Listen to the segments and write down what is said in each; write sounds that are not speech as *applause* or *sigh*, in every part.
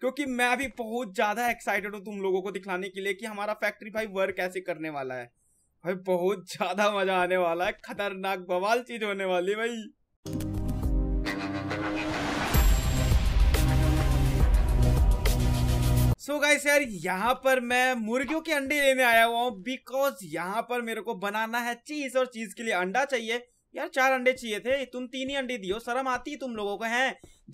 क्योंकि मैं भी बहुत ज़्यादा एक्साइटेड हूँ तुम लोगों को दिखाने के लिए कि हमारा फैक्ट्री भाई वर्क कैसे करने वाला है भाई बहुत ज़्यादा मज़ा आने वाला है खतरनाक बवाल चीज़ होने वाली भाई सो so गाइस यार यहाँ पर मैं मुर्गियों के अंडे लेने आया हुआ हूँ बिकॉज यहाँ पर मेरे को बनाना है चीज और चीज के लिए अंडा चाहिए यार चार अंडे चाहिए थे तुम तीन ही अंडे दियो शर्म आती है तुम लोगों को है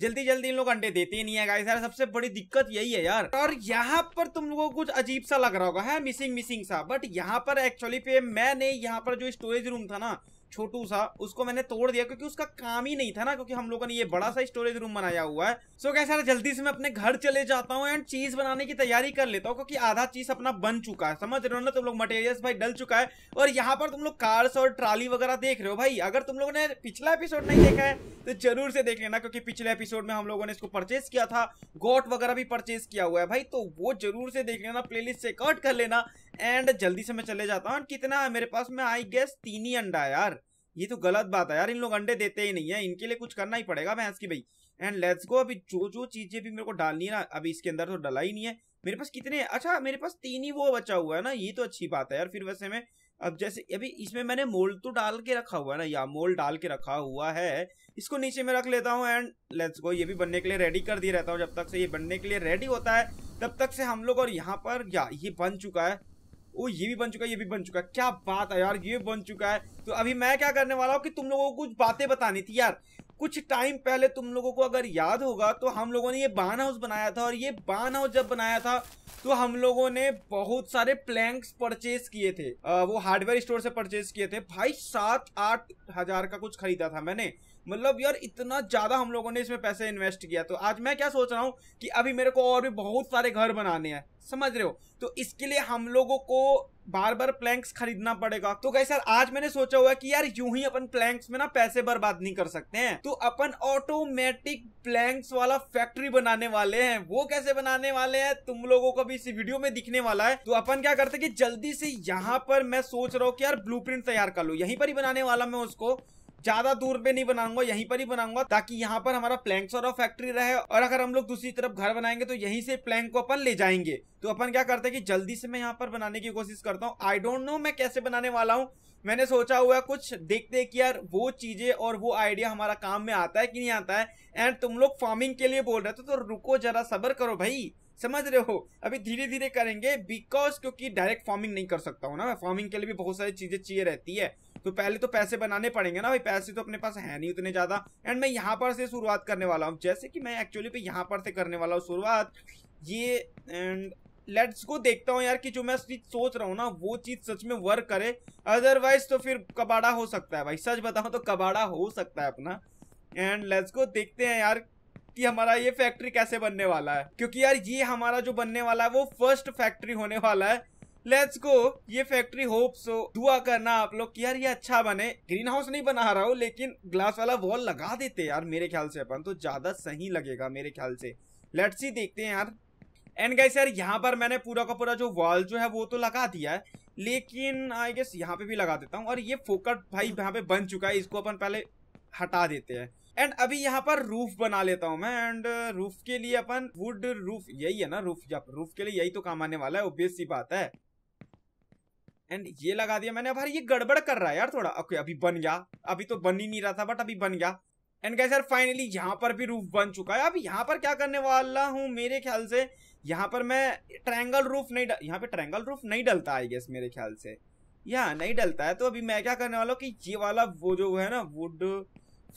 जल्दी जल्दी इन लोग अंडे देते ही नहीं है गाइस यार सबसे बड़ी दिक्कत यही है यार और यहाँ पर तुम लोगों को कुछ अजीब सा लग रहा होगा है मिसिंग मिसिंग सा बट यहाँ पर एक्चुअली पे मैंने यहाँ पर जो स्टोरेज रूम था ना छोटू सा उसको मैंने तोड़ दिया क्योंकि उसका काम ही नहीं था ना क्योंकि हम लोगों ने ये बड़ा सा स्टोरेज रूम बनाया हुआ है सो क्या सर जल्दी से मैं अपने घर चले जाता हूँ एंड चीज बनाने की तैयारी कर लेता हूँ क्योंकि आधा चीज अपना बन चुका है समझ रहे हो ना तुम लोग मटेरियल्स भाई डल चुका है और यहाँ पर तुम लोग कार्स और ट्राली वगैरह देख रहे हो भाई अगर तुम लोगों ने पिछला एपिसोड नहीं देखा है तो जरूर से देख लेना क्योंकि पिछले एपिसोड में हम लोगों ने इसको परचेस किया था गोट वगैरह भी परचेस किया हुआ है भाई तो वो जरूर से देख लेना प्लेलिस्ट से कट कर लेना एंड जल्दी से मैं चले जाता हूँ कितना है मेरे पास में आई गेस तीन ही अंडा है यार ये तो गलत बात है यार इन लोग अंडे देते ही नहीं है इनके लिए कुछ करना ही पड़ेगा भैंस की भाई एंड लेट्स गो अभी जो जो चीजें भी मेरे को डालनी है ना अभी इसके अंदर तो डला ही नहीं है मेरे पास कितने अच्छा मेरे पास तीन ही वो बचा हुआ है ना ये तो अच्छी बात है यार फिर वैसे में अब जैसे अभी इसमें मैंने मोल्ड तो डाल के रखा हुआ है ना या मोल्ड डाल के रखा हुआ है इसको नीचे में रख लेता हूँ एंड लेट्स गो ये भी बनने के लिए रेडी कर दिया रहता हूँ जब तक से ये बनने के लिए रेडी होता है तब तक से हम लोग और यहाँ पर या ये बन चुका है ओ ये भी बन चुका है ये भी बन चुका है क्या बात है यार ये बन चुका है तो अभी मैं क्या करने वाला हूँ कि तुम लोगों को कुछ बातें बतानी थी यार कुछ टाइम पहले तुम लोगों को अगर याद होगा तो हम लोगों ने ये बान हाउस बनाया था और ये बान हाउस जब बनाया था तो हम लोगों ने बहुत सारे प्लैंक्स परचेज किए थे आ, वो हार्डवेयर स्टोर से परचेज किए थे भाई सात आठ हजार का कुछ खरीदा था मैंने मतलब यार इतना ज़्यादा हम लोगों ने इसमें पैसे इन्वेस्ट किया तो आज मैं क्या सोच रहा हूँ कि अभी मेरे को और भी बहुत सारे घर बनाने हैं समझ रहे हो तो इसके लिए हम लोगों को बार बार प्लैंक्स खरीदना पड़ेगा तो कैसे यार आज मैंने सोचा हुआ कि यार यूं ही अपन प्लैंक्स में ना पैसे बर्बाद नहीं कर सकते हैं तो अपन ऑटोमेटिक प्लैंक्स वाला फैक्ट्री बनाने वाले हैं वो कैसे बनाने वाले हैं तुम लोगों को भी इस वीडियो में दिखने वाला है तो अपन क्या करते कि जल्दी से यहाँ पर मैं सोच रहा हूँ कि यार ब्लू तैयार कर लो यहीं पर ही बनाने वाला मैं उसको ज्यादा दूर पे नहीं बनाऊंगा यहीं पर ही बनाऊंगा ताकि यहाँ पर हमारा प्लैंक और फैक्ट्री रहे और अगर हम लोग दूसरी तरफ घर बनाएंगे तो यहीं से प्लैंक को अपन ले जाएंगे तो अपन क्या करते हैं कि जल्दी से मैं यहाँ पर बनाने की कोशिश करता हूँ आई डोंट नो मैं कैसे बनाने वाला हूँ मैंने सोचा हुआ कुछ देखते कि यार वो चीज़ें और वो आइडिया हमारा काम में आता है कि नहीं आता है एंड तुम लोग फार्मिंग के लिए बोल रहे थे तो रुको जरा सबर करो भाई समझ रहे हो अभी धीरे धीरे करेंगे बिकॉज क्योंकि डायरेक्ट फार्मिंग नहीं कर सकता हूँ ना मैं फार्मिंग के लिए भी बहुत सारी चीज़ें चाहिए रहती है तो पहले तो पैसे बनाने पड़ेंगे ना भाई पैसे तो अपने पास है नहीं उतने ज़्यादा एंड मैं यहाँ पर से शुरुआत करने वाला हूँ जैसे कि मैं एक्चुअली पे यहाँ पर से करने वाला हूँ शुरुआत ये एंड लेट्स को देखता हूँ यार कि जो मैं चीज सोच रहा हूँ ना वो चीज़ सच में वर्क करे अदरवाइज तो फिर कबाड़ा हो सकता है भाई सच बताऊँ तो कबाड़ा हो सकता है अपना एंड लेट्स को देखते हैं यार कि हमारा ये फैक्ट्री कैसे बनने वाला है क्योंकि यार ये हमारा जो बनने वाला है वो फर्स्ट फैक्ट्री होने वाला है लेट्स गो ये फैक्ट्री होप सो दुआ करना आप लोग कि यार ये अच्छा बने ग्रीन हाउस नहीं बना रहा हूँ लेकिन ग्लास वाला वॉल लगा देते यार मेरे ख्याल से अपन तो ज्यादा सही लगेगा मेरे ख्याल से लेट्स ही देखते हैं यार एंड गाइस यार यहाँ पर मैंने पूरा का पूरा जो वॉल जो है वो तो लगा दिया है लेकिन आई गेस यहाँ पे भी लगा देता हूँ और ये फोकट भाई यहाँ पे बन चुका है इसको अपन पहले हटा देते हैं एंड अभी यहाँ पर रूफ बना लेता हूँ मैं एंड रूफ uh, के लिए अपन वुड रूफ यही है ना रूफ रूफ के लिए यही तो काम आने वाला है ओबियस सी बात है एंड ये लगा दिया मैंने भाई ये गड़बड़ कर रहा है यार थोड़ा ओके अभी बन गया अभी तो बन ही नहीं रहा था बट अभी बन गया एंड कैसे यार फाइनली यहाँ पर भी रूफ बन चुका है अब यहाँ पर क्या करने वाला हूँ मेरे ख्याल से यहाँ पर मैं ट्रैंगल रूफ नहीं डल यहाँ पे ट्रैंगल रूफ नहीं डलता आई गेस मेरे ख्याल से यहाँ नहीं डलता है तो अभी मैं क्या करने वाला हूँ कि ये वाला वो जो है ना वुड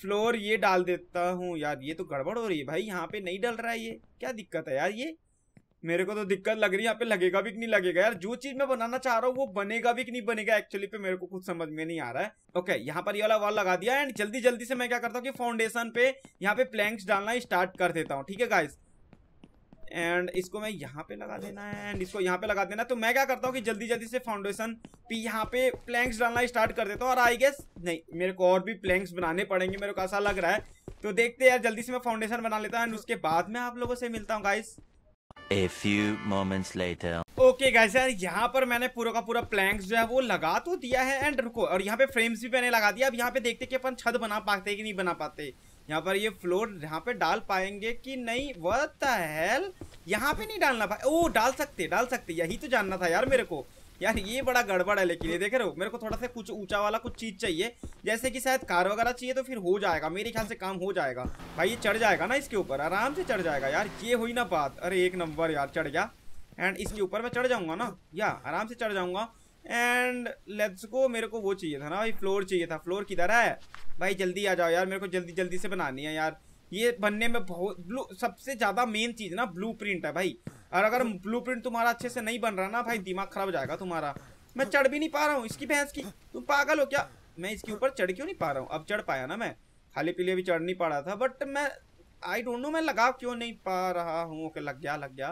फ्लोर ये डाल देता हूँ यार ये तो गड़बड़ हो रही है भाई यहाँ पे नहीं डल रहा है ये क्या दिक्कत है यार ये मेरे को तो दिक्कत लग रही है यहाँ पे लगेगा भी कि नहीं लगेगा यार जो चीज मैं बनाना चाह रहा हूँ वो बनेगा भी कि नहीं बनेगा एक्चुअली पे मेरे को कुछ समझ में नहीं आ रहा है ओके okay, यहाँ पर ये वाला वॉल लगा दिया एंड जल्दी जल्दी से मैं क्या करता हूँ कि फाउंडेशन पे यहाँ पे प्लैंक्स डालना स्टार्ट कर देता हूँ ठीक है गाइस एंड इसको मैं यहाँ पे लगा देना है एंड इसको यहाँ पे लगा देना है तो मैं क्या करता हूँ कि जल्दी जल्दी से फाउंडेशन पे यहाँ पे प्लैंक्स डालना स्टार्ट कर देता हूँ और आई गेस नहीं मेरे को और भी प्लैंक्स बनाने पड़ेंगे मेरे को ऐसा लग रहा है तो देखते हैं यार जल्दी से मैं फाउंडेशन बना लेता हूँ एंड उसके बाद में आप लोगों से मिलता हूँ guys A few moments later. Okay okay guys, यार यहाँ पर मैंने पूरा का पूरा प्लैंक्स जो है वो लगा तो दिया है एंड रुको और यहाँ पे फ्रेम्स भी मैंने लगा दिया अब यहाँ पे देखते कि अपन छत बना पाते कि नहीं बना पाते यहाँ पर ये फ्लोर यहाँ पे डाल पाएंगे कि नहीं वर्त हेल यहाँ पे नहीं डालना पाए ओ डाल सकते डाल सकते यही तो जानना था यार मेरे को यार ये बड़ा गड़बड़ है लेकिन ये देख रहे हो मेरे को थोड़ा सा कुछ ऊंचा वाला कुछ चीज़ चाहिए जैसे कि शायद कार वगैरह चाहिए तो फिर हो जाएगा मेरे ख्याल से काम हो जाएगा भाई ये चढ़ जाएगा ना इसके ऊपर आराम से चढ़ जाएगा यार ये हुई ना बात अरे एक नंबर यार चढ़ गया एंड इसके ऊपर मैं चढ़ जाऊंगा ना या आराम से चढ़ जाऊंगा एंड लेट्स गो मेरे को वो चाहिए था ना भाई फ्लोर चाहिए था फ्लोर किधर है भाई जल्दी आ जाओ यार मेरे को जल्दी जल्दी से बनानी है यार ये बनने में बहुत ब्लू सबसे ज़्यादा मेन चीज़ ना ब्लू प्रिंट है भाई और अगर ब्लू प्रिंट तुम्हारा अच्छे से नहीं बन रहा ना भाई दिमाग खराब हो जाएगा तुम्हारा मैं चढ़ भी नहीं पा रहा हूँ इसकी भैंस की तुम पागल हो क्या मैं इसके ऊपर चढ़ क्यों नहीं पा रहा हूँ अब चढ़ पाया ना मैं खाली पीले भी चढ़ नहीं पा रहा था बट मैं आई डोंट नो मैं लगा क्यों नहीं पा रहा हूँ ओके लग गया लग गया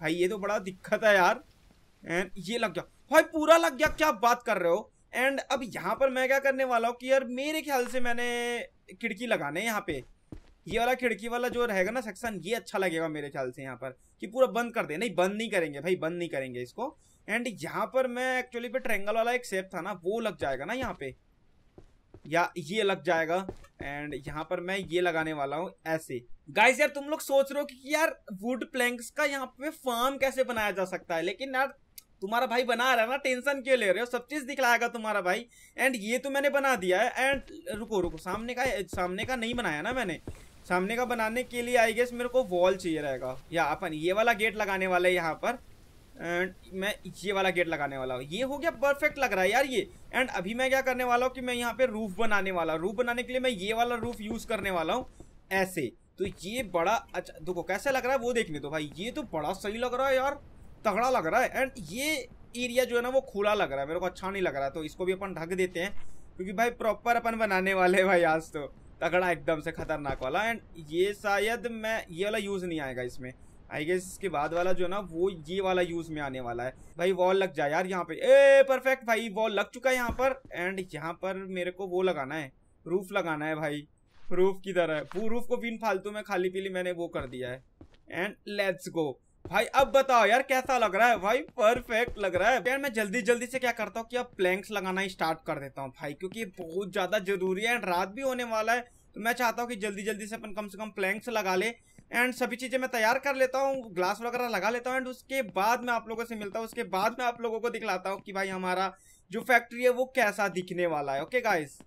भाई ये तो बड़ा दिक्कत है यार एंड ये लग गया भाई पूरा लग गया क्या बात कर रहे हो एंड अब यहाँ पर मैं क्या करने वाला हूँ कि यार मेरे ख्याल से मैंने खिड़की लगाने यहाँ पे ये वाला खिड़की वाला जो रहेगा ना सेक्शन ये अच्छा लगेगा मेरे ख्याल से यहाँ पर कि पूरा बंद कर दे नहीं बंद नहीं करेंगे भाई बंद नहीं करेंगे इसको एंड यहाँ पर मैं एक्चुअली पे ट्रेंगल वाला एक सेप था ना वो लग जाएगा ना यहाँ पे या ये लग जाएगा एंड यहाँ पर मैं ये लगाने वाला हूँ ऐसे गाइस यार तुम लोग सोच रहे हो कि यार वुड प्लैंक्स का यहाँ पे फार्म कैसे बनाया जा सकता है लेकिन यार तुम्हारा भाई बना रहा है ना टेंशन क्यों ले रहे हो सब चीज दिखलाएगा तुम्हारा भाई एंड ये तो मैंने बना दिया है एंड रुको रुको सामने का सामने का नहीं बनाया ना मैंने सामने का बनाने के लिए आई गेस मेरे को वॉल चाहिए रहेगा या अपन ये वाला गेट लगाने वाला है यहाँ पर एंड मैं ये वाला गेट लगाने वाला हूँ ये हो गया परफेक्ट लग रहा है यार ये एंड अभी मैं क्या करने वाला हूँ कि मैं यहाँ पे रूफ बनाने वाला हूँ रूफ बनाने के लिए मैं ये वाला रूफ यूज़ करने वाला हूँ ऐसे तो ये बड़ा अच्छा देखो कैसा लग रहा है वो देखने दो भाई ये तो बड़ा सही लग रहा है यार तगड़ा लग रहा है एंड ये एरिया जो है ना वो खुला लग रहा है मेरे को अच्छा नहीं लग रहा तो इसको भी अपन ढक देते हैं क्योंकि भाई प्रॉपर अपन बनाने वाले हैं भाई आज तो तगड़ा एकदम से खतरनाक वाला एंड ये शायद मैं ये वाला यूज़ नहीं आएगा इसमें आई गेस इसके बाद वाला जो है ना वो ये वाला यूज़ में आने वाला है भाई वॉल लग जाए यार यहाँ पे ए परफेक्ट भाई वॉल लग चुका है यहाँ पर एंड यहाँ पर मेरे को वो लगाना है रूफ लगाना है भाई रूफ की तरह वो रूफ को बिन फालतू में खाली पीली मैंने वो कर दिया है एंड लेट्स गो भाई अब बताओ यार कैसा लग रहा है भाई परफेक्ट लग रहा है यार मैं जल्दी जल्दी से क्या करता हूँ कि अब प्लैंक्स लगाना स्टार्ट कर देता हूँ भाई क्योंकि बहुत ज्यादा जरूरी है एंड रात भी होने वाला है तो मैं चाहता हूँ कि जल्दी जल्दी से अपन कम से कम प्लैंक्स लगा ले एंड सभी चीज़ें मैं तैयार कर लेता हूँ ग्लास वगैरह लगा लेता हूँ एंड उसके बाद मैं आप लोगों से मिलता हूँ उसके बाद मैं आप लोगों को दिखलाता हूँ कि भाई हमारा जो फैक्ट्री है वो कैसा दिखने वाला है okay guys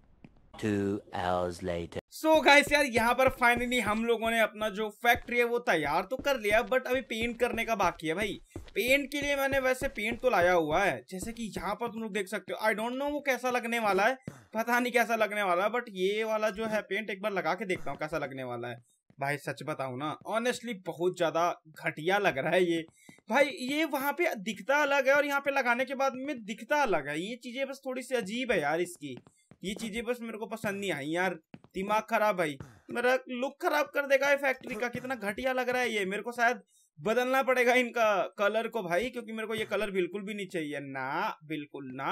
so so guys यार यहाँ पर फाइनली हम लोगों ने अपना जो फैक्ट्री है वो तैयार तो कर लिया बट अभी पेंट करने का बाकी है भाई पेंट के लिए मैंने वैसे पेंट तो लाया हुआ है जैसे कि यहाँ पर तुम लोग देख सकते हो आई डोंट नो वो कैसा लगने वाला है पता नहीं कैसा लगने वाला है बट ये वाला जो है पेंट एक बार लगा के देखता हूँ कैसा लगने वाला है भाई सच बताऊ ना ऑनेस्टली बहुत ज्यादा घटिया लग रहा है ये भाई ये वहां पे दिखता अलग है और यहाँ पे लगाने के बाद में दिखता अलग है ये चीजें बस थोड़ी सी अजीब है यार इसकी ये चीजें बस मेरे को पसंद नहीं आई यार दिमाग खराब भाई मेरा लुक खराब कर देगा ये फैक्ट्री का कितना घटिया लग रहा है ये मेरे को शायद बदलना पड़ेगा इनका कलर को भाई क्योंकि मेरे को ये कलर बिल्कुल भी नहीं चाहिए ना बिल्कुल ना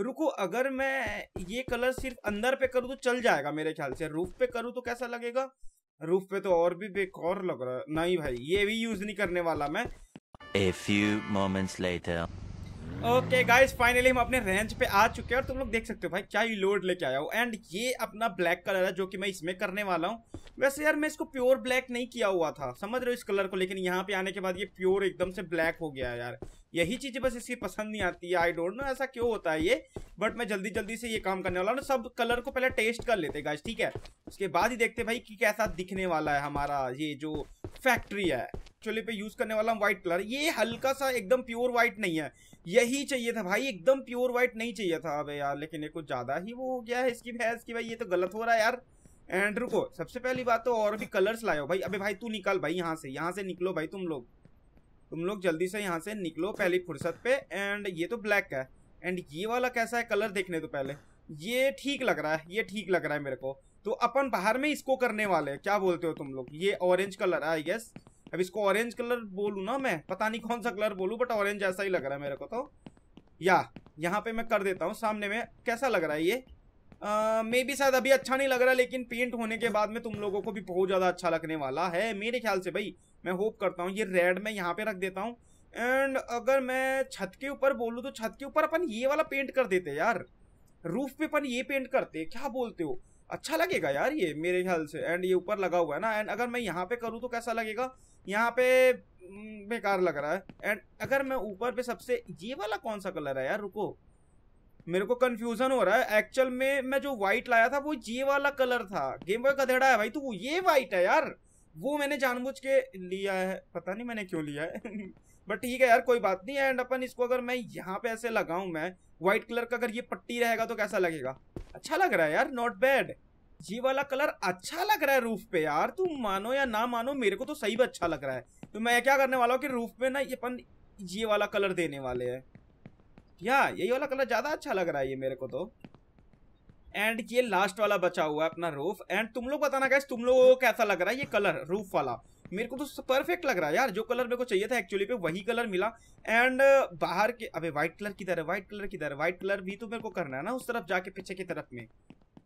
रुको अगर मैं ये कलर सिर्फ अंदर पे करूँ तो चल जाएगा मेरे ख्याल से रूफ पे करूँ तो कैसा लगेगा रूफ पे तो और भी बेकार लग रहा है नहीं भाई ये भी यूज नहीं करने वाला मैं A few moments later. Okay guys finally हम अपने रेंज पे आ चुके हैं और तुम लोग देख सकते हो भाई क्या ही लोड लेके आया हो एंड ये अपना ब्लैक कलर है जो कि मैं इसमें करने वाला हूँ वैसे यार मैं इसको प्योर ब्लैक नहीं किया हुआ था समझ रहे हो इस कलर को लेकिन यहाँ पे आने के बाद ये प्योर एकदम से ब्लैक हो गया यार यही चीज बस इसकी पसंद नहीं आती है आई डोंट नो ऐसा क्यों होता है ये बट मैं जल्दी जल्दी से ये काम करने वाला हूँ सब कलर को पहले टेस्ट कर लेते गाइज ठीक है उसके बाद ही देखते भाई की कैसा दिखने वाला है हमारा ये जो फैक्ट्री है चूल्हे पे यूज़ करने वाला हूँ व्हाइट कलर ये हल्का सा एकदम प्योर व्हाइट नहीं है यही चाहिए था भाई एकदम प्योर वाइट नहीं चाहिए था अब यार लेकिन ये कुछ ज़्यादा ही वो हो गया है इसकी भैंस की भाई ये तो गलत हो रहा है यार एंड रुको सबसे पहली बात तो और भी कलर्स लाओ भाई अबे भाई तू निकाल भाई यहाँ से यहाँ से निकलो भाई तुम लोग तुम लोग जल्दी से यहाँ से निकलो पहली फुर्सत पे एंड ये तो ब्लैक है एंड ये वाला कैसा है कलर देखने तो पहले ये ठीक लग रहा है ये ठीक लग रहा है मेरे को तो अपन बाहर में इसको करने वाले क्या बोलते हो तुम लोग ये ऑरेंज कलर आई गेस अब इसको ऑरेंज कलर बोलू ना मैं पता नहीं कौन सा कलर बोलू बट ऑरेंज ऐसा ही लग रहा है मेरे को तो या यहाँ पे मैं कर देता हूँ सामने में कैसा लग रहा है ये मे भी शायद अभी अच्छा नहीं लग रहा लेकिन पेंट होने के बाद में तुम लोगों को भी बहुत ज़्यादा अच्छा लगने वाला है मेरे ख्याल से भाई मैं होप करता हूँ ये रेड मैं यहाँ पे रख देता हूँ एंड अगर मैं छत के ऊपर बोलूँ तो छत के ऊपर अपन ये वाला पेंट कर देते यार रूफ पे अपन ये पेंट करते क्या बोलते हो अच्छा लगेगा यार ये मेरे ख्याल से एंड ये ऊपर लगा हुआ है ना एंड अगर मैं यहाँ पे करूँ तो कैसा लगेगा यहाँ पे हम्म, बेकार लग रहा है एंड अगर मैं ऊपर पे सबसे ये वाला कौन सा कलर है यार रुको मेरे को कंफ्यूजन हो रहा है एक्चुअल में मैं जो व्हाइट लाया था वो ये वाला कलर था गेम बॉय गधेड़ा है भाई तो वो ये व्हाइट है यार वो मैंने जानबूझ के लिया है पता नहीं मैंने क्यों लिया है बट *laughs* ठीक है यार कोई बात नहीं है एंड अपन इसको अगर मैं यहाँ पे ऐसे लगाऊ मैं व्हाइट कलर का अगर ये पट्टी रहेगा तो कैसा लगेगा अच्छा लग रहा है यार नॉट बैड ये वाला कलर अच्छा लग रहा है रूफ पे यार तुम मानो या ना मानो मेरे को तो सही में अच्छा लग रहा है तो मैं क्या करने वाला हूँ कि रूफ पे ना ये अपन ये वाला कलर देने वाले है या यही वाला कलर ज़्यादा अच्छा लग रहा है ये मेरे को तो एंड ये लास्ट वाला बचा हुआ है अपना रूफ एंड तुम लोग बताना कैसे तुम लोगों को कैसा लग रहा है ये कलर रूफ वाला मेरे को तो परफेक्ट लग रहा है यार जो कलर मेरे को चाहिए था एक्चुअली पे वही कलर मिला एंड बाहर के अबे व्हाइट कलर किधर है व्हाइट कलर किधर है व्हाइट कलर भी तो मेरे को करना है ना उस तरफ जाके पीछे की तरफ में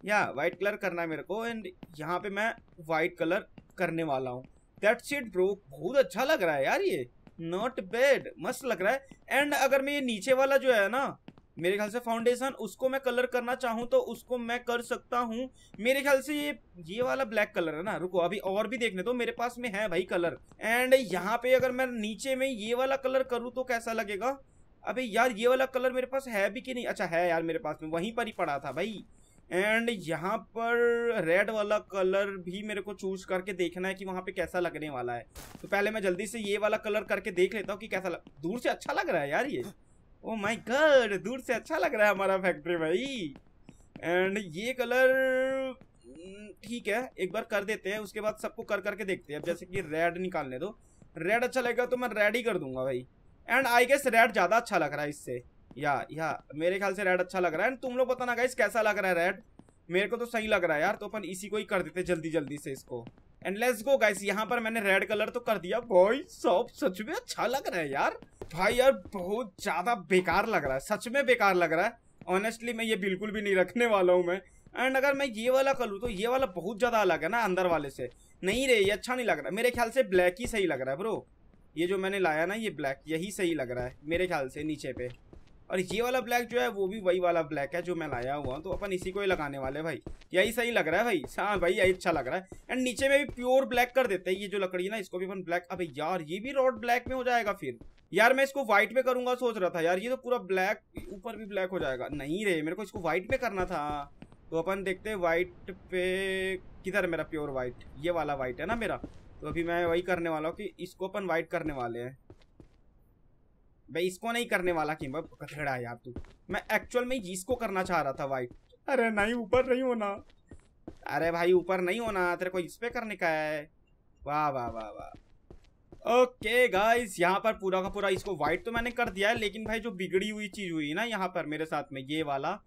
या वाइट कलर करना है मेरे को एंड यहाँ पे मैं वाइट कलर करने वाला हूँ दैट्स इट ब्रो बहुत अच्छा लग रहा है यार ये नॉट बैड मस्त लग रहा है एंड अगर मैं ये नीचे वाला जो है ना मेरे ख्याल से फाउंडेशन उसको मैं कलर करना चाहूँ तो उसको मैं कर सकता हूँ मेरे ख्याल से ये ये वाला ब्लैक कलर है ना रुको अभी और भी देखने दो तो मेरे पास में है भाई कलर एंड यहाँ पे अगर मैं नीचे में ये वाला कलर करूँ तो कैसा लगेगा अभी यार ये वाला कलर मेरे पास है भी कि नहीं अच्छा है यार मेरे पास में वहीं पर ही पड़ा था भाई एंड यहाँ पर रेड वाला कलर भी मेरे को चूज करके देखना है कि वहाँ पे कैसा लगने वाला है तो पहले मैं जल्दी से ये वाला कलर करके देख लेता हूँ कि कैसा लग दूर से अच्छा लग रहा है यार ये ओ माई गड दूर से अच्छा लग रहा है हमारा फैक्ट्री भाई एंड ये कलर हम्म, ठीक है एक बार कर देते हैं उसके बाद सबको कर करके देखते हैं अब जैसे कि रेड निकालने दो रेड अच्छा लगेगा तो मैं रेड ही कर दूंगा भाई एंड आई गेस रेड ज़्यादा अच्छा लग रहा है इससे या या मेरे ख्याल से रेड अच्छा लग रहा है तुम लोग बताना गाइस कैसा लग रहा है रेड मेरे को तो सही लग रहा है यार तो अपन इसी को ही कर देते जल्दी जल्दी से इसको एंड लेट्स गो गाइस यहाँ पर मैंने रेड कलर तो कर दिया भाई सब सच में अच्छा लग रहा है यार भाई यार बहुत ज्यादा बेकार लग रहा है सच में बेकार लग रहा है ऑनेस्टली मैं ये बिल्कुल भी नहीं रखने वाला हूँ मैं एंड अगर मैं ये वाला कर लूँ तो ये वाला बहुत ज़्यादा अलग है ना अंदर वाले से नहीं रे ये अच्छा नहीं लग रहा मेरे ख्याल से ब्लैक ही सही लग रहा है ब्रो ये जो मैंने लाया ना ये ब्लैक यही सही लग रहा है मेरे ख्याल से नीचे पे और ये वाला ब्लैक जो है वो भी वही वाला ब्लैक है जो मैं लाया हुआ हूँ तो अपन इसी को ही लगाने वाले भाई यही सही लग रहा है भाई हाँ भाई यही अच्छा लग रहा है एंड नीचे में भी प्योर ब्लैक कर देते हैं ये जो लकड़ी ना इसको भी अपन ब्लैक अभी यार ये भी रॉड ब्लैक में हो जाएगा फिर यार मैं इसको व्हाइट में करूंगा सोच रहा था यार ये तो पूरा ब्लैक ऊपर भी ब्लैक हो जाएगा नहीं रे मेरे को इसको व्हाइट में करना था तो अपन देखते हैं वाइट पे किधर मेरा प्योर वाइट ये वाला वाइट है ना मेरा तो अभी मैं वही करने वाला हूँ कि इसको अपन वाइट करने वाले हैं भाई इसको नहीं करने वाला कि कथड़ा यार तू मैं एक्चुअल में जिसको करना चाह रहा था वाइट अरे नहीं ऊपर नहीं होना अरे भाई ऊपर नहीं होना तेरे को इस पे करने का है वाह वाह वाह वाह ओके गाइस यहाँ पर पूरा का पूरा इसको वाइट तो मैंने कर दिया है लेकिन भाई जो बिगड़ी हुई चीज़ हुई ना यहाँ पर मेरे साथ में ये वाला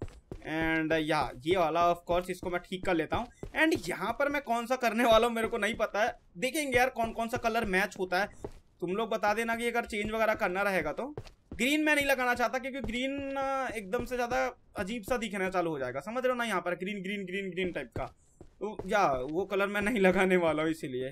एंड या ये वाला ऑफ कोर्स इसको मैं ठीक कर लेता हूँ एंड यहाँ पर मैं कौन सा करने वाला हूँ मेरे को नहीं पता है देखेंगे यार कौन कौन सा कलर मैच होता है तुम लोग बता देना कि अगर चेंज वगैरह करना रहेगा तो ग्रीन मैं नहीं लगाना चाहता क्योंकि ग्रीन एकदम से ज़्यादा अजीब सा दिखना चालू हो जाएगा समझ रहे हो ना यहाँ पर green green green green type का तो या वो कलर मैं नहीं लगाने वाला हूँ इसीलिए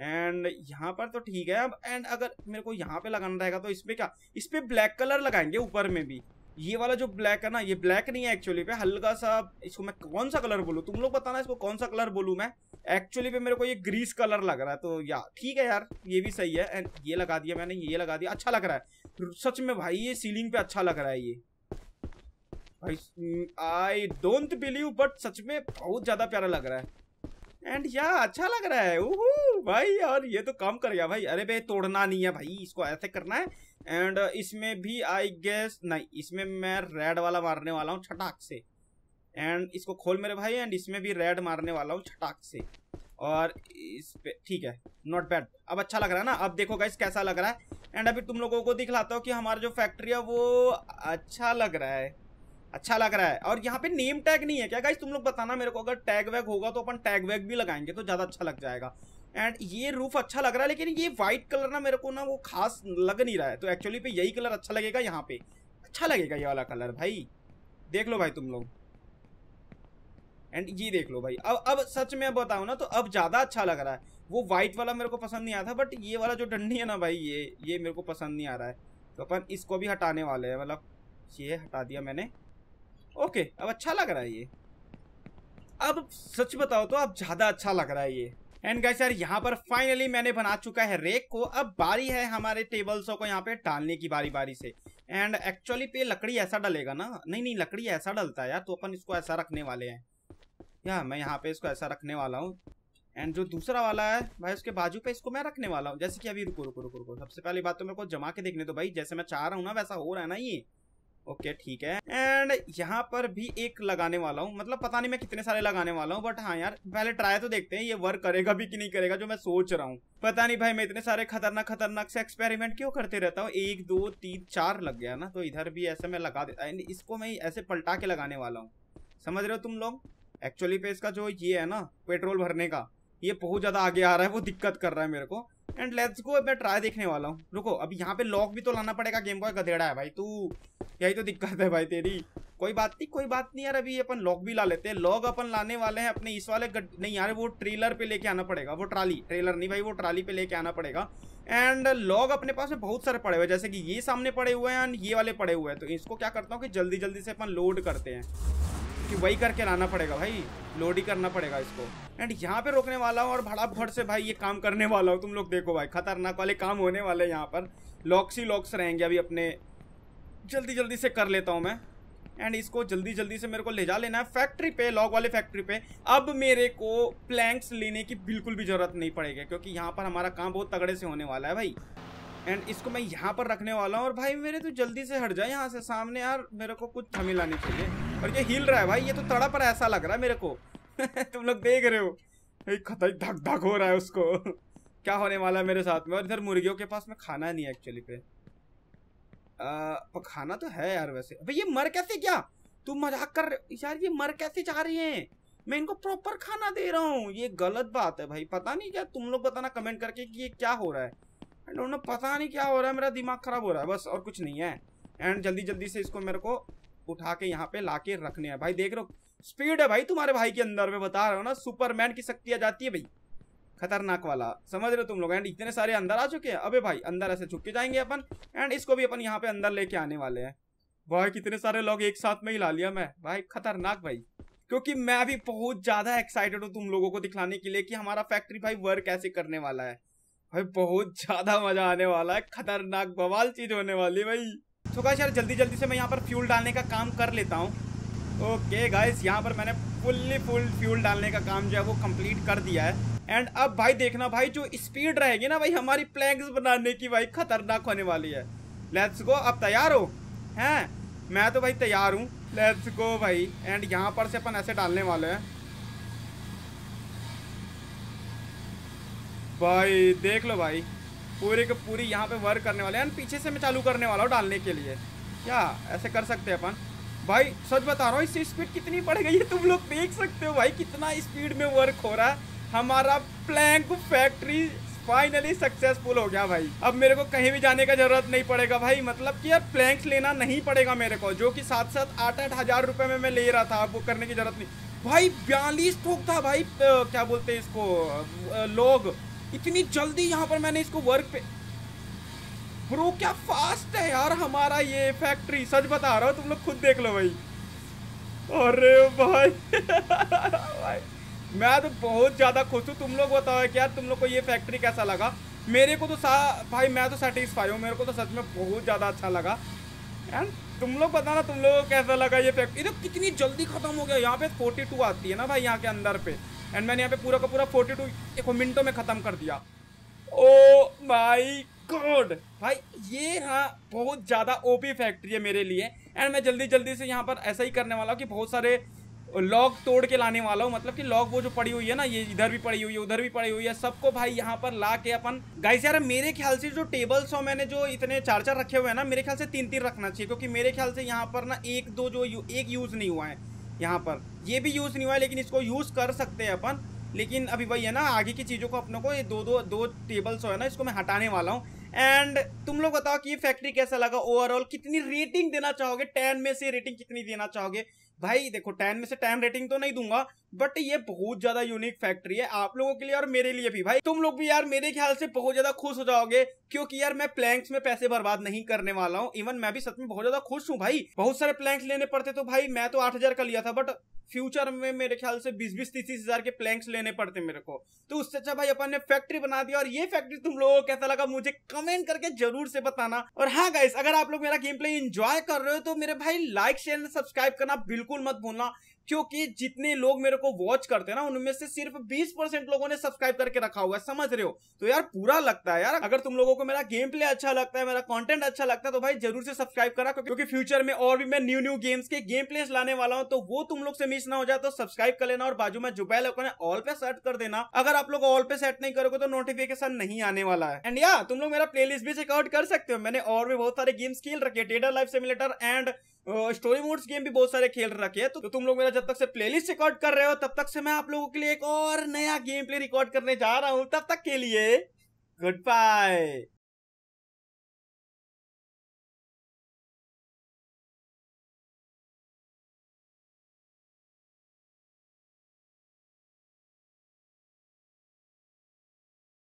एंड यहाँ पर तो ठीक है अब एंड अगर मेरे को यहाँ पे लगाना रहेगा तो इसमें क्या इस पर ब्लैक कलर लगाएंगे ऊपर में भी ये वाला जो ब्लैक है ना ये ब्लैक नहीं है एक्चुअली पे हल्का सा इसको मैं कौन सा कलर बोलूँ तुम लोग बताना इसको कौन सा कलर बोलूँ मैं एक्चुअली पे मेरे को ये ग्रीस कलर लग रहा है तो यार ठीक है यार ये भी सही है एंड ये लगा दिया मैंने ये लगा दिया अच्छा लग रहा है सच में भाई ये सीलिंग पे अच्छा लग रहा है ये भाई आई डोंट बिलीव बट सच में बहुत ज़्यादा प्यारा लग रहा है एंड यार अच्छा लग रहा है भाई यार ये तो काम कर गया भाई अरे भाई तोड़ना नहीं है भाई इसको ऐसे करना है एंड uh, इसमें भी आई गेस नहीं इसमें मैं रेड वाला मारने वाला हूँ छटाक से एंड इसको खोल मेरे भाई एंड इसमें भी रेड मारने वाला हूँ छटाक से और इस पे ठीक है नॉट बैड अब अच्छा लग रहा है ना अब देखो गाइस कैसा लग रहा है एंड अभी तुम लोगों को दिखलाता हूँ कि हमारा जो फैक्ट्री है वो अच्छा लग रहा है अच्छा लग रहा है और यहाँ पे नेम टैग नहीं है क्या गाइस तुम लोग बताना मेरे को अगर टैग वैग होगा तो अपन टैग वैग भी लगाएंगे तो ज़्यादा अच्छा लग जाएगा एंड ये रूफ अच्छा लग रहा है लेकिन ये वाइट कलर ना मेरे को ना वो खास लग नहीं रहा है तो एक्चुअली पे यही कलर अच्छा लगेगा यहाँ पे अच्छा लगेगा ये वाला कलर भाई देख लो भाई तुम लोग एंड ये देख लो भाई अब अब सच में बताऊँ ना तो अब ज़्यादा अच्छा लग रहा है वो वाइट वाला मेरे को पसंद नहीं आया था बट ये वाला जो डंडी है ना भाई ये ये मेरे को पसंद नहीं आ रहा है तो अपन इसको भी हटाने वाले हैं मतलब ये हटा दिया मैंने ओके अब अच्छा लग रहा है ये अब सच बताओ तो अब ज़्यादा अच्छा लग रहा है ये एंड गाइस यार यहाँ पर फाइनली मैंने बना चुका है रेक को अब बारी है हमारे टेबल्सों को यहाँ पे डालने की बारी बारी से एंड एक्चुअली पे लकड़ी ऐसा डलेगा ना नहीं नहीं लकड़ी ऐसा डलता है यार तो अपन इसको ऐसा रखने वाले हैं या मैं यहाँ पे इसको ऐसा रखने वाला हूँ एंड जो दूसरा वाला है भाई उसके बाजू पे इसको मैं रखने वाला हूँ जैसे कि अभी रुको रुको रुको रुको सबसे पहली बात तो मेरे को जमा के देखने दो भाई जैसे मैं चाह रहा हूँ ना वैसा हो रहा है ना ये ओके ठीक है एंड यहाँ पर भी एक लगाने वाला हूँ मतलब पता नहीं मैं कितने सारे लगाने वाला हूँ बट हाँ यार पहले ट्राई तो देखते हैं ये वर्क करेगा भी कि नहीं करेगा जो मैं सोच रहा हूँ पता नहीं भाई मैं इतने सारे खतरनाक खतरनाक से एक्सपेरिमेंट क्यों करते रहता हूँ एक दो तीन चार लग गया ना तो इधर भी ऐसे में लगा देता एंड इसको मैं ऐसे पलटा के लगाने वाला हूँ समझ रहे हो तुम लोग एक्चुअली पे इसका जो ये है ना पेट्रोल भरने का ये बहुत ज़्यादा आगे आ रहा है वो दिक्कत कर रहा है मेरे को एंड लेट्स गो मैं ट्राई देखने वाला हूँ रुको अभी यहाँ पे लॉक भी तो लाना पड़ेगा गेम बॉय गधेड़ा है भाई तू यही तो दिक्कत है भाई तेरी कोई बात नहीं कोई बात नहीं यार अभी अपन लॉक भी ला लेते हैं लॉक अपन लाने वाले हैं अपने इस वाले गड... नहीं यार वो ट्रेलर पे लेके आना पड़ेगा वो ट्राली ट्रेलर नहीं भाई वो ट्राली पे लेके आना पड़ेगा एंड लॉग अपने पास में बहुत सारे पड़े हुए हैं जैसे कि ये सामने पड़े हुए हैं एंड ये वाले पड़े हुए हैं तो इसको क्या करता हूँ कि जल्दी जल्दी से अपन लोड करते हैं कि वही करके लाना पड़ेगा भाई लोड ही करना पड़ेगा इसको एंड यहाँ पे रोकने वाला हूँ और भड़ से भाई ये काम करने वाला हूँ तुम लोग देखो भाई खतरनाक वाले काम होने वाले यहाँ पर लॉक्स ही लॉक्स रहेंगे अभी अपने जल्दी जल्दी से कर लेता हूँ मैं एंड इसको जल्दी जल्दी से मेरे को ले जा लेना है फैक्ट्री पे लॉक वाले फैक्ट्री पे अब मेरे को प्लैंक्स लेने की बिल्कुल भी ज़रूरत नहीं पड़ेगी क्योंकि यहाँ पर हमारा काम बहुत तगड़े से होने वाला है भाई एंड इसको मैं यहाँ पर रखने वाला हूँ और भाई मेरे तो जल्दी से हट जाए यहाँ से सामने यार मेरे को कुछ थमी लानी चाहिए और ये हिल रहा है भाई ये तो तड़प रहा है ऐसा लग रहा है मेरे को *laughs* तुम लोग देख रहे हो खतई धक धक हो रहा है उसको *laughs* क्या होने वाला है मेरे साथ में और इधर मुर्गियों के पास में खाना नहीं है एक्चुअली पे आ, खाना तो है यार वैसे अबे ये मर कैसे क्या तुम मजाक कर रहे यार ये मर कैसे जा रही हैं मैं इनको प्रॉपर खाना दे रहा हूँ ये गलत बात है भाई पता नहीं क्या तुम लोग बताना कमेंट करके कि ये क्या हो रहा है एंड उन्होंने पता नहीं क्या हो रहा है मेरा दिमाग खराब हो रहा है बस और कुछ नहीं है एंड जल्दी जल्दी से इसको मेरे को उठा के यहाँ पे लाके रखने हैं भाई देख रहे हो स्पीड है भाई तुम्हारे भाई के अंदर में बता रहा हूँ ना सुपरमैन की शक्ति आ जाती है भाई खतरनाक वाला समझ रहे हो तुम लोग एंड इतने सारे अंदर आ चुके हैं अबे भाई अंदर ऐसे छुप के जाएंगे अपन एंड इसको भी अपन यहाँ पे अंदर लेके आने वाले हैं भाई कितने सारे लोग एक साथ में ही ला लिया मैं भाई खतरनाक भाई क्योंकि मैं भी बहुत ज्यादा एक्साइटेड हूँ तुम लोगों को दिखाने के लिए कि हमारा फैक्ट्री भाई वर्क कैसे करने वाला है भाई बहुत ज्यादा मजा आने वाला है खतरनाक बवाल चीज होने वाली भाई तो गाइस यार जल्दी जल्दी से मैं यहाँ पर फ्यूल डालने का काम कर लेता हूँ ओके गाइस यहाँ पर मैंने फुल्ली फुल फ्यूल डालने का काम जो है वो कंप्लीट कर दिया है एंड अब भाई देखना भाई जो स्पीड रहेगी ना भाई हमारी प्लैंक्स बनाने की भाई खतरनाक होने वाली है लेट्स गो अब तैयार हो हैं मैं तो भाई तैयार हूँ लेट्स गो भाई एंड यहाँ पर से अपन ऐसे डालने वाले हैं भाई देख लो भाई पूरे के पूरी यहाँ पे वर्क करने वाले हैं पीछे से मैं चालू करने वाला हूँ डालने के लिए क्या ऐसे कर सकते हैं अपन भाई सच बता रहा हूँ इससे स्पीड कितनी बढ़ गई है तुम लोग देख सकते हो भाई कितना स्पीड में वर्क हो रहा है हमारा प्लैंक फैक्ट्री फाइनली सक्सेसफुल हो गया भाई अब मेरे को कहीं भी जाने का जरूरत नहीं पड़ेगा भाई मतलब कि यार प्लैंक्स लेना नहीं पड़ेगा मेरे को जो कि साथ साथ आठ आठ हजार रुपये में मैं ले रहा था वो करने की जरूरत नहीं भाई बयालीस थोक था भाई क्या बोलते हैं इसको लोग इतनी जल्दी यहाँ पर मैंने इसको वर्क पे ब्रो क्या फास्ट है यार हमारा ये फैक्ट्री सच बता रहा हूँ तुम लोग खुद देख लो भाई अरे भाई *laughs* भाई मैं तो बहुत ज़्यादा खुश हूँ तुम लोग बताओ कि यार तुम लोग को ये फैक्ट्री कैसा लगा मेरे को तो सा भाई मैं तो सेटिस्फाई हूँ मेरे को तो सच में बहुत ज़्यादा अच्छा लगा एंड तुम लोग बताना तुम लोगों को कैसा लगा ये फैक्ट्री देखो कितनी जल्दी ख़त्म हो गया यहाँ पे 42 आती है ना भाई यहाँ के अंदर पे एंड मैंने यहाँ पे पूरा का पूरा फोर्टी टू मिनटों में ख़त्म कर दिया ओ माई गॉड भाई ये हाँ बहुत ज़्यादा ओपी फैक्ट्री है मेरे लिए एंड मैं जल्दी जल्दी से यहाँ पर ऐसा ही करने वाला हूँ कि बहुत सारे लॉग तोड़ के लाने वाला हूँ मतलब कि लॉग वो जो पड़ी हुई है ना ये इधर भी पड़ी हुई है उधर भी पड़ी हुई है सबको भाई यहाँ पर ला के अपन गाइस यार मेरे ख्याल से जो टेबल्स हो मैंने जो इतने चार चार रखे हुए हैं ना मेरे ख्याल से तीन तीन रखना चाहिए क्योंकि मेरे ख्याल से यहाँ पर ना एक दो जो यू, एक यूज़ नहीं हुआ है यहाँ पर ये भी यूज़ नहीं हुआ लेकिन इसको यूज़ कर सकते हैं अपन लेकिन अभी वही है ना आगे की चीज़ों को अपनों को ये दो दो दो टेबल्स है ना इसको मैं हटाने वाला हूँ एंड तुम लोग बताओ कि ये फैक्ट्री कैसा लगा ओवरऑल कितनी रेटिंग देना चाहोगे टेन में से रेटिंग कितनी देना चाहोगे भाई देखो टेन में से टेन रेटिंग तो नहीं दूंगा बट ये बहुत ज्यादा यूनिक फैक्ट्री है आप लोगों के लिए और मेरे लिए भी भाई तुम लोग भी यार मेरे ख्याल से बहुत ज्यादा खुश हो जाओगे क्योंकि यार मैं प्लैंक्स में पैसे बर्बाद नहीं करने वाला हूँ इवन मैं भी सच में बहुत ज्यादा खुश हूँ भाई बहुत सारे प्लैंक्स लेने पड़ते तो भाई मैं तो आठ हजार का लिया था बट फ्यूचर में मेरे ख्याल से बीस बीस तीस तीस हजार के प्लैंक्स लेने पड़ते मेरे को तो उससे अच्छा भाई अपन ने फैक्ट्री बना दिया और ये फैक्ट्री तुम लोगों को कैसा लगा मुझे कमेंट करके जरूर से बताना और हाँ गाइस अगर आप लोग मेरा गेम प्ले इंजॉय कर रहे हो तो मेरे भाई लाइक शेयर सब्सक्राइब करना बिल्कुल मत भूलना क्योंकि जितने लोग मेरे को वॉच करते हैं ना उनमें से सिर्फ 20 परसेंट लोगों ने सब्सक्राइब करके रखा हुआ है समझ रहे हो तो यार पूरा लगता है यार अगर तुम लोगों को मेरा गेम प्ले अच्छा लगता है मेरा कंटेंट अच्छा लगता है तो भाई जरूर से सब्सक्राइब करा क्योंकि फ्यूचर में और भी मैं न्यू न्यू गेम्स के गेम प्लेस लाने वाला हूँ तो वो तुम लोग से मिस ना हो जाए तो सब्सक्राइब कर लेना और बाजू में जुबैल है ऑल पे सेट कर देना अगर आप लोग ऑल पे सेट नहीं करोगे तो नोटिफिकेशन नहीं आने वाला है एंड या तुम लोग मेरा प्ले भी चेकआउट कर सकते हो मैंने और भी बहुत सारे गेम्स खेल रखे data life simulator and story modes game भी बहुत सारे खेल रखे हैं तो, तो तुम लोग मेरा जब तक से प्लेलिस्ट रिकॉर्ड कर रहे हो तब तक से मैं आप लोगों के लिए एक और नया गेम प्ले रिकॉर्ड करने जा रहा हूँ तब तक के लिए गुड बाय